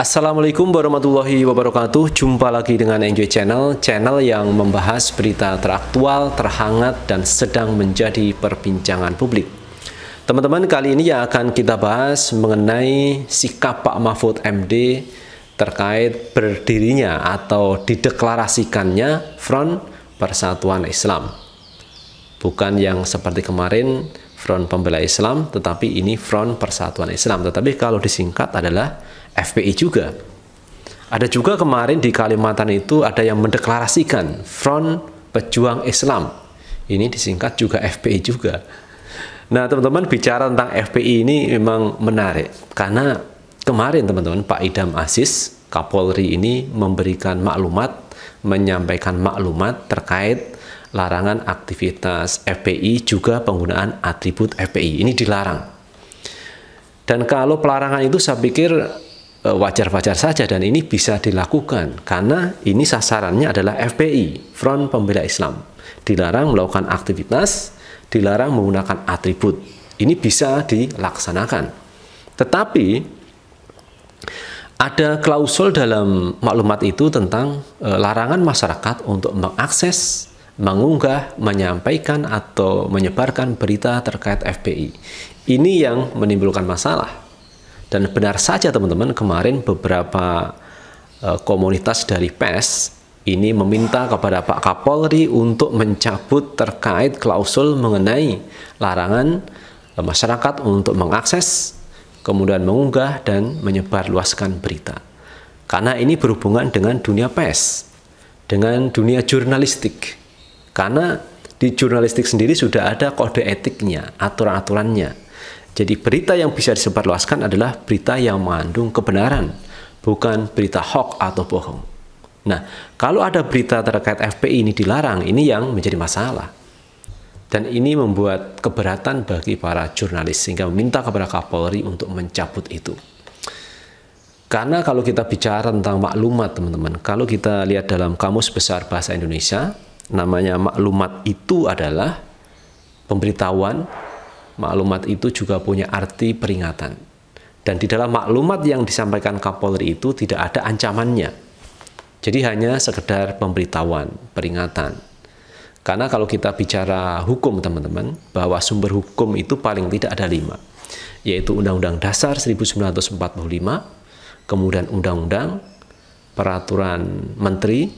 Assalamualaikum warahmatullahi wabarakatuh Jumpa lagi dengan Enjoy Channel Channel yang membahas berita teraktual, terhangat, dan sedang menjadi perbincangan publik Teman-teman, kali ini yang akan kita bahas mengenai sikap Pak Mahfud MD terkait berdirinya atau dideklarasikannya Front Persatuan Islam bukan yang seperti kemarin Front Pembela Islam, tetapi ini Front Persatuan Islam. Tetapi kalau disingkat adalah FPI juga. Ada juga kemarin di Kalimantan itu ada yang mendeklarasikan Front Pejuang Islam. Ini disingkat juga FPI juga. Nah, teman-teman bicara tentang FPI ini memang menarik karena kemarin teman-teman Pak Idam Asis Kapolri ini memberikan maklumat, menyampaikan maklumat terkait larangan aktivitas FPI juga penggunaan atribut FPI. Ini dilarang. Dan kalau pelarangan itu saya pikir eh, wajar-wajar saja dan ini bisa dilakukan karena ini sasarannya adalah FPI, Front Pembela Islam. Dilarang melakukan aktivitas, dilarang menggunakan atribut. Ini bisa dilaksanakan. Tetapi ada klausul dalam maklumat itu tentang eh, larangan masyarakat untuk mengakses mengunggah, menyampaikan atau menyebarkan berita terkait FPI. Ini yang menimbulkan masalah. Dan benar saja teman-teman, kemarin beberapa eh, komunitas dari PES ini meminta kepada Pak Kapolri untuk mencabut terkait klausul mengenai larangan eh, masyarakat untuk mengakses, kemudian mengunggah dan menyebarluaskan berita. Karena ini berhubungan dengan dunia PES, dengan dunia jurnalistik karena di jurnalistik sendiri sudah ada kode etiknya, aturan-aturannya. Jadi berita yang bisa disebarluaskan adalah berita yang mengandung kebenaran, bukan berita hoax atau bohong. Nah, kalau ada berita terkait FPI ini dilarang, ini yang menjadi masalah. Dan ini membuat keberatan bagi para jurnalis sehingga meminta kepada Kapolri untuk mencabut itu. Karena kalau kita bicara tentang maklumat, teman-teman, kalau kita lihat dalam Kamus Besar Bahasa Indonesia, Namanya maklumat itu adalah pemberitahuan, maklumat itu juga punya arti peringatan. Dan di dalam maklumat yang disampaikan Kapolri itu tidak ada ancamannya. Jadi hanya sekedar pemberitahuan, peringatan. Karena kalau kita bicara hukum teman-teman, bahwa sumber hukum itu paling tidak ada lima. Yaitu Undang-Undang Dasar 1945, kemudian Undang-Undang, Peraturan Menteri,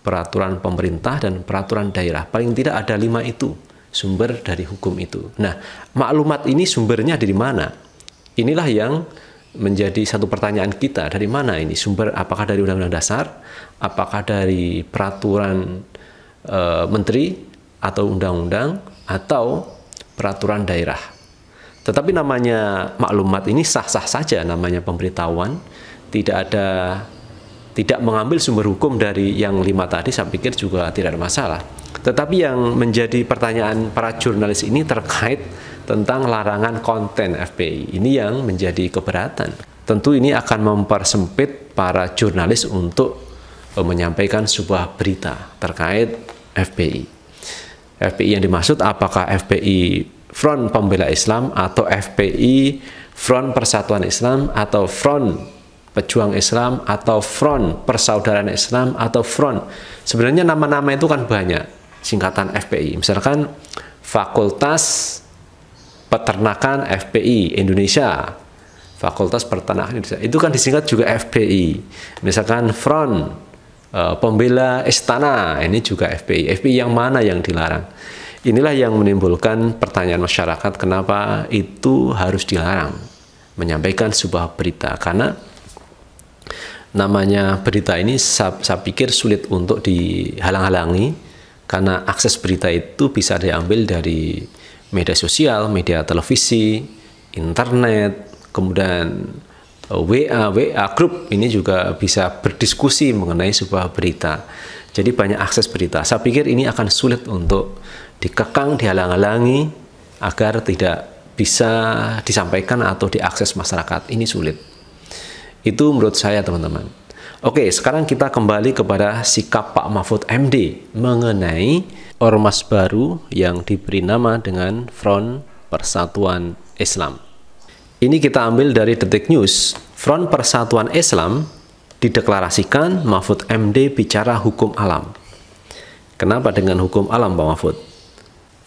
peraturan pemerintah dan peraturan daerah. Paling tidak ada lima itu sumber dari hukum itu. Nah, maklumat ini sumbernya dari mana? Inilah yang menjadi satu pertanyaan kita dari mana ini sumber apakah dari undang-undang dasar apakah dari peraturan e, menteri atau undang-undang atau peraturan daerah tetapi namanya maklumat ini sah-sah saja namanya pemberitahuan tidak ada tidak mengambil sumber hukum dari yang lima tadi saya pikir juga tidak ada masalah. Tetapi yang menjadi pertanyaan para jurnalis ini terkait tentang larangan konten FPI. Ini yang menjadi keberatan. Tentu ini akan mempersempit para jurnalis untuk eh, menyampaikan sebuah berita terkait FPI. FPI yang dimaksud apakah FPI Front Pembela Islam atau FPI Front Persatuan Islam atau Front pejuang Islam atau Front Persaudaraan Islam atau Front. Sebenarnya nama-nama itu kan banyak singkatan FPI. Misalkan Fakultas Peternakan FPI Indonesia. Fakultas Peternakan Indonesia. Itu kan disingkat juga FPI. Misalkan Front e, Pembela Istana, ini juga FPI. FPI yang mana yang dilarang? Inilah yang menimbulkan pertanyaan masyarakat kenapa itu harus dilarang menyampaikan sebuah berita karena namanya berita ini saya, saya pikir sulit untuk dihalang-halangi karena akses berita itu bisa diambil dari media sosial, media televisi, internet, kemudian e, WA, WA grup ini juga bisa berdiskusi mengenai sebuah berita. Jadi banyak akses berita. Saya pikir ini akan sulit untuk dikekang, dihalang-halangi agar tidak bisa disampaikan atau diakses masyarakat. Ini sulit. Itu menurut saya teman-teman. Oke, sekarang kita kembali kepada sikap Pak Mahfud MD mengenai ormas baru yang diberi nama dengan Front Persatuan Islam. Ini kita ambil dari Detik News. Front Persatuan Islam dideklarasikan Mahfud MD bicara hukum alam. Kenapa dengan hukum alam Pak Mahfud?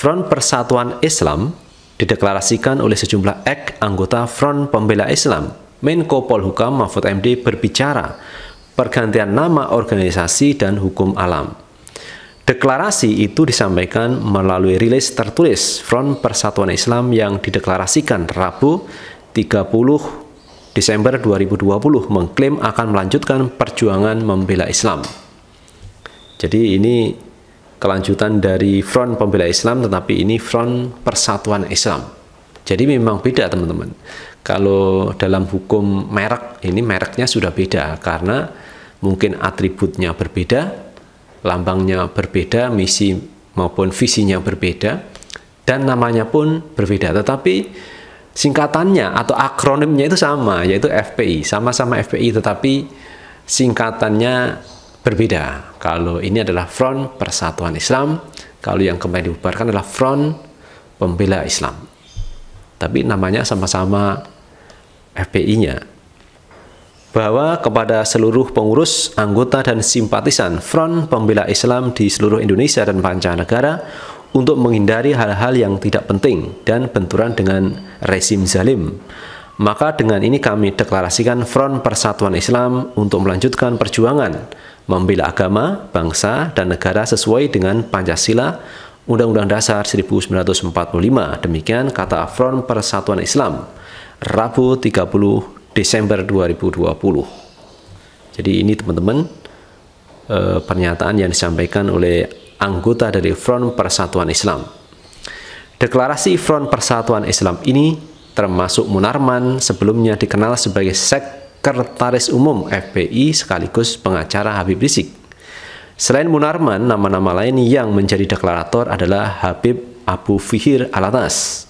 Front Persatuan Islam dideklarasikan oleh sejumlah ek anggota Front Pembela Islam Menko Polhukam Mahfud MD berbicara pergantian nama organisasi dan hukum alam. Deklarasi itu disampaikan melalui rilis tertulis Front Persatuan Islam yang dideklarasikan Rabu 30 Desember 2020 mengklaim akan melanjutkan perjuangan membela Islam. Jadi ini kelanjutan dari Front Pembela Islam tetapi ini Front Persatuan Islam. Jadi memang beda teman-teman. Kalau dalam hukum merek, ini mereknya sudah beda karena mungkin atributnya berbeda, lambangnya berbeda, misi maupun visinya berbeda, dan namanya pun berbeda. Tetapi singkatannya atau akronimnya itu sama, yaitu FPI. Sama-sama FPI tetapi singkatannya berbeda. Kalau ini adalah Front Persatuan Islam, kalau yang kemarin dibubarkan adalah Front Pembela Islam tapi namanya sama-sama FPI-nya bahwa kepada seluruh pengurus, anggota, dan simpatisan Front Pembela Islam di seluruh Indonesia dan negara untuk menghindari hal-hal yang tidak penting dan benturan dengan rezim zalim. Maka dengan ini kami deklarasikan Front Persatuan Islam untuk melanjutkan perjuangan membela agama, bangsa, dan negara sesuai dengan Pancasila, Undang-Undang Dasar 1945. Demikian kata Front Persatuan Islam Rabu 30 Desember 2020. Jadi ini teman-teman eh, pernyataan yang disampaikan oleh anggota dari Front Persatuan Islam. Deklarasi Front Persatuan Islam ini termasuk Munarman sebelumnya dikenal sebagai Sekretaris Umum FPI sekaligus pengacara Habib Rizik. Selain Munarman, nama-nama lain yang menjadi deklarator adalah Habib Abu Fihir Alatas,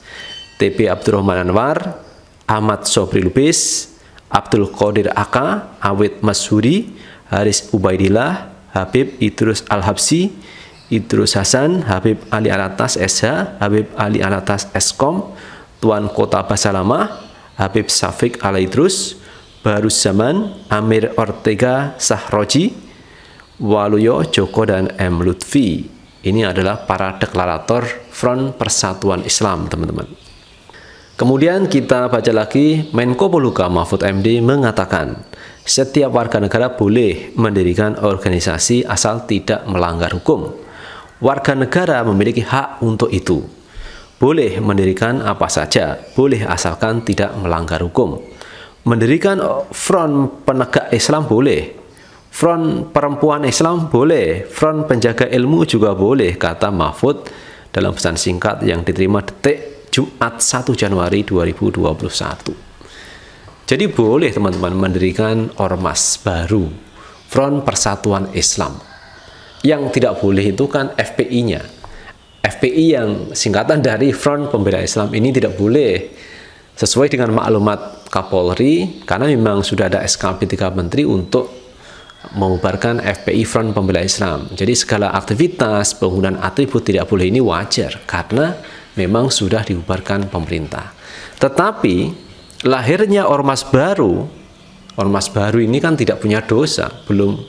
TP Abdurrahman Anwar, Ahmad Sobri Lubis, Abdul Qadir Aka, Awid Masuri, Haris Ubaidillah, Habib Idrus Al-Habsi, Idrus Hasan, Habib Ali Alatas SH, Habib Ali Alatas Eskom, Tuan Kota Basalama, Habib Safik Al Idrus, Barus Zaman, Amir Ortega Sahroji, Waluyo Joko dan M Lutfi. Ini adalah para deklarator Front Persatuan Islam, teman-teman. Kemudian kita baca lagi, Menko Poluka Mahfud MD mengatakan, setiap warga negara boleh mendirikan organisasi asal tidak melanggar hukum. Warga negara memiliki hak untuk itu. Boleh mendirikan apa saja, boleh asalkan tidak melanggar hukum. Mendirikan front penegak Islam boleh, front perempuan Islam boleh, front penjaga ilmu juga boleh, kata Mahfud dalam pesan singkat yang diterima detik Jumat 1 Januari 2021. Jadi boleh teman-teman mendirikan ormas baru, Front Persatuan Islam. Yang tidak boleh itu kan FPI-nya. FPI yang singkatan dari Front Pembela Islam ini tidak boleh sesuai dengan maklumat Kapolri karena memang sudah ada SKP 3 Menteri untuk mengubarkan FPI Front Pembela Islam. Jadi segala aktivitas penggunaan atribut tidak boleh ini wajar karena memang sudah dibubarkan pemerintah. Tetapi lahirnya ormas baru, ormas baru ini kan tidak punya dosa, belum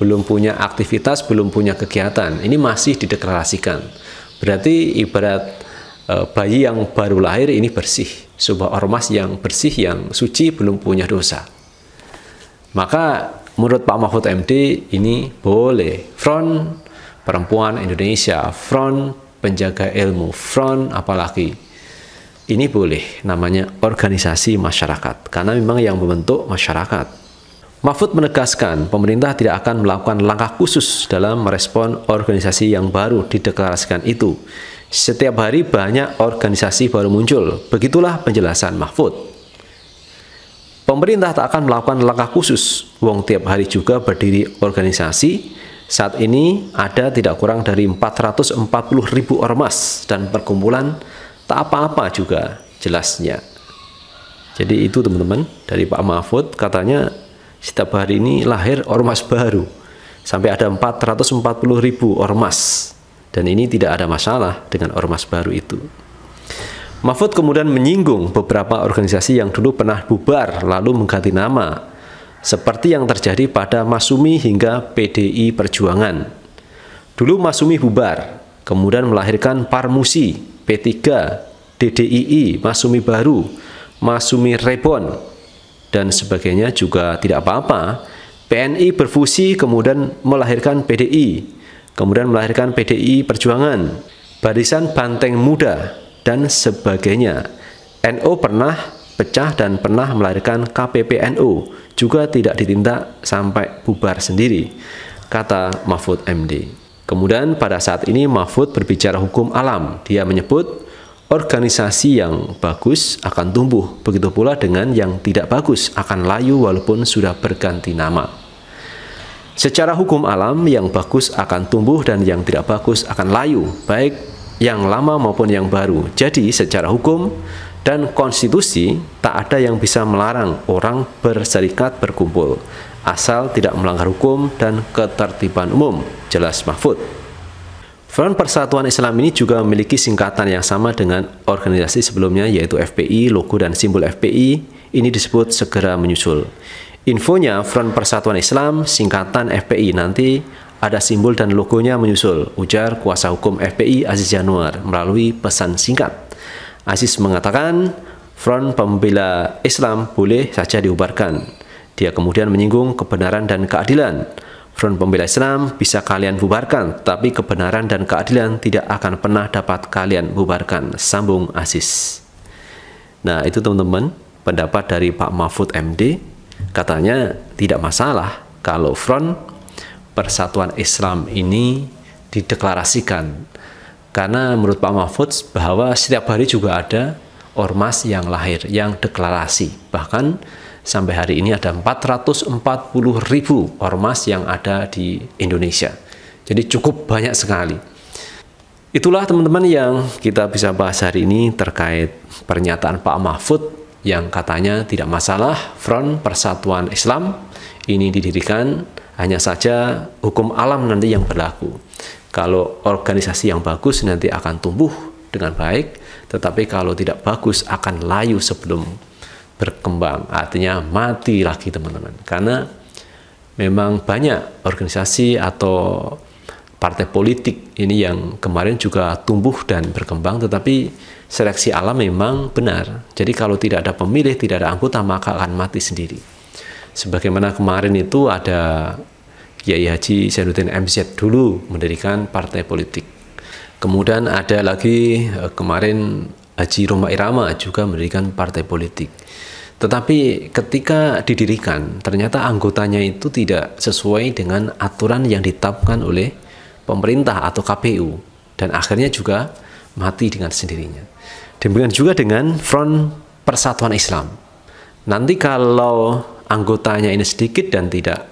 belum punya aktivitas, belum punya kegiatan. Ini masih dideklarasikan. Berarti ibarat e, bayi yang baru lahir ini bersih, sebuah ormas yang bersih yang suci belum punya dosa. Maka menurut Pak Mahfud MD ini boleh Front Perempuan Indonesia, Front penjaga ilmu, front apalagi. Ini boleh namanya organisasi masyarakat karena memang yang membentuk masyarakat. Mahfud menegaskan pemerintah tidak akan melakukan langkah khusus dalam merespon organisasi yang baru dideklarasikan itu. Setiap hari banyak organisasi baru muncul. Begitulah penjelasan Mahfud. Pemerintah tak akan melakukan langkah khusus. Wong tiap hari juga berdiri organisasi saat ini ada tidak kurang dari 440 ribu ormas dan perkumpulan tak apa-apa juga jelasnya. Jadi itu teman-teman dari Pak Mahfud katanya setiap hari ini lahir ormas baru sampai ada 440 ribu ormas dan ini tidak ada masalah dengan ormas baru itu. Mahfud kemudian menyinggung beberapa organisasi yang dulu pernah bubar lalu mengganti nama seperti yang terjadi pada Masumi hingga PDI Perjuangan. Dulu Masumi bubar, kemudian melahirkan Parmusi, P3, DDII, Masumi Baru, Masumi Rebon, dan sebagainya juga tidak apa-apa. PNI berfusi kemudian melahirkan PDI, kemudian melahirkan PDI Perjuangan, Barisan Banteng Muda, dan sebagainya. NO pernah pecah dan pernah melahirkan KPPNU, juga tidak ditindak sampai bubar sendiri, kata Mahfud MD. Kemudian pada saat ini Mahfud berbicara hukum alam. Dia menyebut organisasi yang bagus akan tumbuh, begitu pula dengan yang tidak bagus akan layu walaupun sudah berganti nama. Secara hukum alam, yang bagus akan tumbuh dan yang tidak bagus akan layu, baik yang lama maupun yang baru. Jadi, secara hukum, dan konstitusi tak ada yang bisa melarang orang berserikat berkumpul asal tidak melanggar hukum dan ketertiban umum jelas Mahfud Front Persatuan Islam ini juga memiliki singkatan yang sama dengan organisasi sebelumnya yaitu FPI, logo dan simbol FPI ini disebut segera menyusul. Infonya Front Persatuan Islam singkatan FPI nanti ada simbol dan logonya menyusul, ujar kuasa hukum FPI Aziz Januar melalui pesan singkat. Aziz mengatakan, Front Pembela Islam boleh saja diubarkan. Dia kemudian menyinggung kebenaran dan keadilan. Front Pembela Islam bisa kalian bubarkan, tapi kebenaran dan keadilan tidak akan pernah dapat kalian bubarkan. Sambung Aziz. Nah, itu teman-teman, pendapat dari Pak Mahfud MD. Katanya tidak masalah kalau Front Persatuan Islam ini dideklarasikan karena menurut Pak Mahfud bahwa setiap hari juga ada ormas yang lahir, yang deklarasi. Bahkan sampai hari ini ada 440 ribu ormas yang ada di Indonesia. Jadi cukup banyak sekali. Itulah teman-teman yang kita bisa bahas hari ini terkait pernyataan Pak Mahfud yang katanya tidak masalah Front Persatuan Islam ini didirikan hanya saja hukum alam nanti yang berlaku. Kalau organisasi yang bagus nanti akan tumbuh dengan baik, tetapi kalau tidak bagus akan layu sebelum berkembang. Artinya mati lagi teman-teman. Karena memang banyak organisasi atau partai politik ini yang kemarin juga tumbuh dan berkembang tetapi seleksi alam memang benar. Jadi kalau tidak ada pemilih, tidak ada anggota maka akan mati sendiri. Sebagaimana kemarin itu ada Kiai Haji Zainuddin MZ dulu mendirikan partai politik. Kemudian ada lagi eh, kemarin Haji Roma Irama juga mendirikan partai politik. Tetapi ketika didirikan, ternyata anggotanya itu tidak sesuai dengan aturan yang ditetapkan oleh pemerintah atau KPU dan akhirnya juga mati dengan sendirinya. Demikian juga dengan Front Persatuan Islam. Nanti kalau anggotanya ini sedikit dan tidak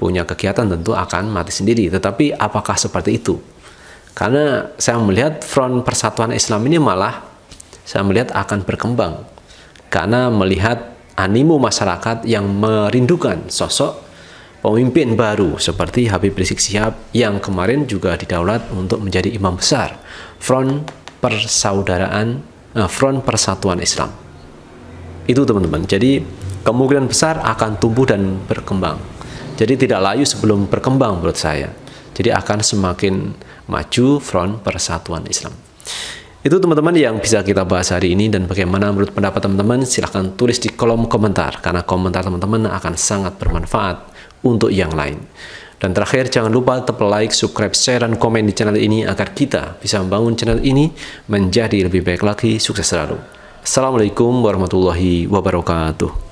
punya kegiatan tentu akan mati sendiri. Tetapi apakah seperti itu? Karena saya melihat front persatuan Islam ini malah saya melihat akan berkembang. Karena melihat animu masyarakat yang merindukan sosok pemimpin baru seperti Habib Rizik Sihab yang kemarin juga didaulat untuk menjadi imam besar Front Persaudaraan eh, Front Persatuan Islam. Itu teman-teman. Jadi kemungkinan besar akan tumbuh dan berkembang. Jadi tidak layu sebelum berkembang menurut saya. Jadi akan semakin maju front persatuan Islam. Itu teman-teman yang bisa kita bahas hari ini dan bagaimana menurut pendapat teman-teman silahkan tulis di kolom komentar karena komentar teman-teman akan sangat bermanfaat untuk yang lain. Dan terakhir, jangan lupa tetap like, subscribe, share, dan komen di channel ini agar kita bisa membangun channel ini menjadi lebih baik lagi. Sukses selalu. Assalamualaikum warahmatullahi wabarakatuh.